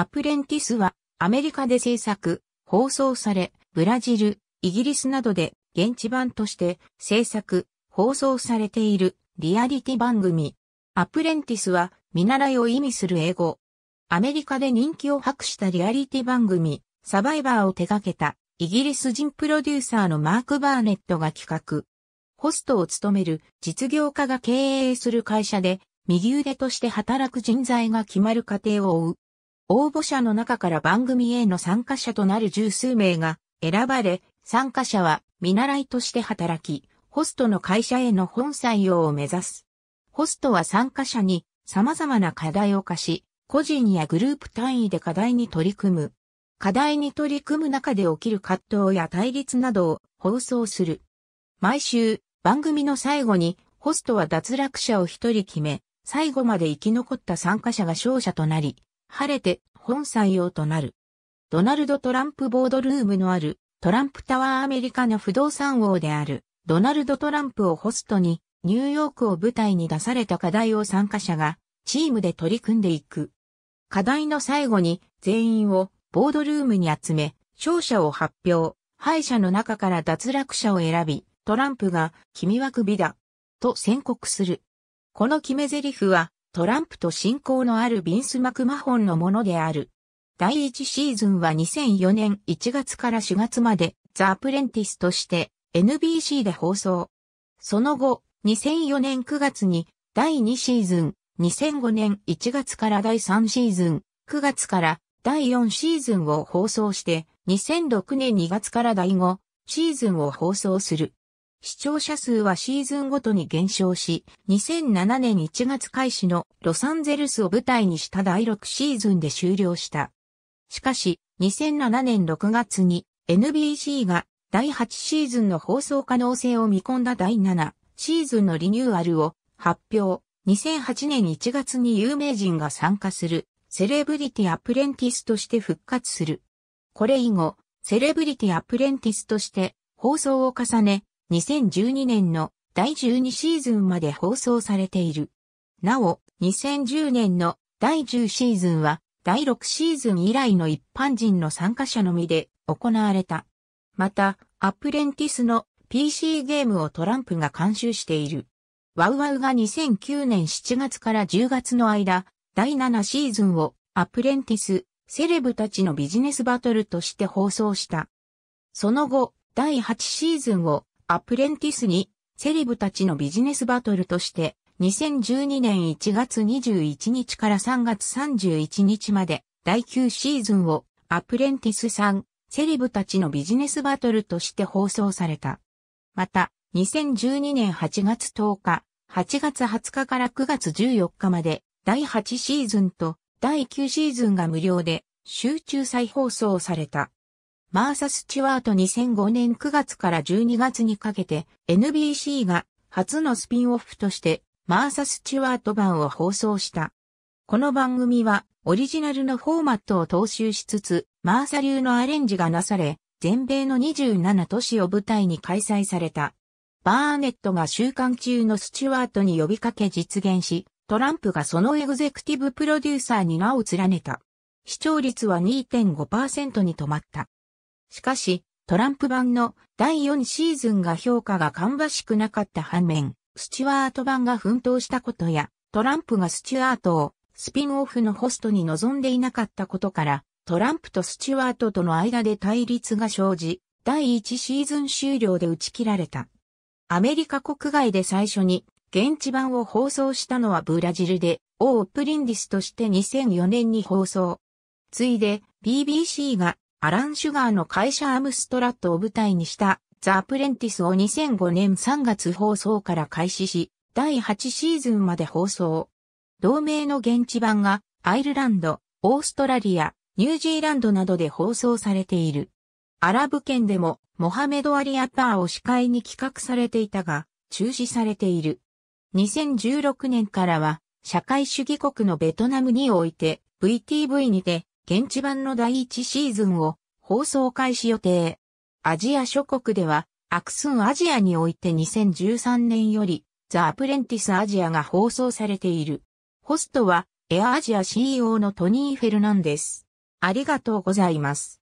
アプレンティスはアメリカで制作、放送され、ブラジル、イギリスなどで現地版として制作、放送されているリアリティ番組。アプレンティスは見習いを意味する英語。アメリカで人気を博したリアリティ番組、サバイバーを手掛けたイギリス人プロデューサーのマーク・バーネットが企画。ホストを務める実業家が経営する会社で右腕として働く人材が決まる過程を追う応募者の中から番組への参加者となる十数名が選ばれ、参加者は見習いとして働き、ホストの会社への本採用を目指す。ホストは参加者に様々な課題を課し、個人やグループ単位で課題に取り組む。課題に取り組む中で起きる葛藤や対立などを放送する。毎週、番組の最後に、ホストは脱落者を一人決め、最後まで生き残った参加者が勝者となり、晴れて本採用となる。ドナルド・トランプボードルームのあるトランプタワーアメリカの不動産王であるドナルド・トランプをホストにニューヨークを舞台に出された課題を参加者がチームで取り組んでいく。課題の最後に全員をボードルームに集め、勝者を発表、敗者の中から脱落者を選び、トランプが君は首だ、と宣告する。この決め台詞はトランプと親交のあるビンス・マクマホンのものである。第1シーズンは2004年1月から4月までザ・アプレンティスとして NBC で放送。その後、2004年9月に第2シーズン、2005年1月から第3シーズン、9月から第4シーズンを放送して、2006年2月から第5シーズンを放送する。視聴者数はシーズンごとに減少し、2007年1月開始のロサンゼルスを舞台にした第6シーズンで終了した。しかし、2007年6月に NBC が第8シーズンの放送可能性を見込んだ第7シーズンのリニューアルを発表。2008年1月に有名人が参加するセレブリティアプレンティスとして復活する。これ以後、セレブリティアプレンティスとして放送を重ね、2012年の第12シーズンまで放送されている。なお、2010年の第10シーズンは、第6シーズン以来の一般人の参加者のみで行われた。また、アプレンティスの PC ゲームをトランプが監修している。ワウワウが2009年7月から10月の間、第7シーズンをアプレンティス、セレブたちのビジネスバトルとして放送した。その後、第8シーズンをアプレンティスに、セレブたちのビジネスバトルとして、2012年1月21日から3月31日まで、第9シーズンを、アプレンティス3、セレブたちのビジネスバトルとして放送された。また、2012年8月10日、8月20日から9月14日まで、第8シーズンと第9シーズンが無料で集中再放送された。マーサ・スチュワート2005年9月から12月にかけて NBC が初のスピンオフとしてマーサ・スチュワート版を放送した。この番組はオリジナルのフォーマットを踏襲しつつマーサ流のアレンジがなされ全米の27都市を舞台に開催された。バーネットが週刊中のスチュワートに呼びかけ実現し、トランプがそのエグゼクティブプロデューサーに名を連ねた。視聴率は2.5%に止まった。しかし、トランプ版の第4シーズンが評価が芳しくなかった反面、スチュワート版が奮闘したことや、トランプがスチュワートをスピンオフのホストに望んでいなかったことから、トランプとスチュワートとの間で対立が生じ、第1シーズン終了で打ち切られた。アメリカ国外で最初に現地版を放送したのはブラジルで、オープリンディスとして2004年に放送。ついで、BBC がアラン・シュガーの会社アムストラットを舞台にしたザ・アプレンティスを2005年3月放送から開始し、第8シーズンまで放送。同名の現地版がアイルランド、オーストラリア、ニュージーランドなどで放送されている。アラブ圏でもモハメド・アリ・アパーを司会に企画されていたが、中止されている。2016年からは、社会主義国のベトナムにおいて、VTV にて、現地版の第1シーズンを放送開始予定。アジア諸国では、アクスンアジアにおいて2013年より、ザ・アプレンティス・アジアが放送されている。ホストは、エアアジア CEO のトニー・フェルナンデス。ありがとうございます。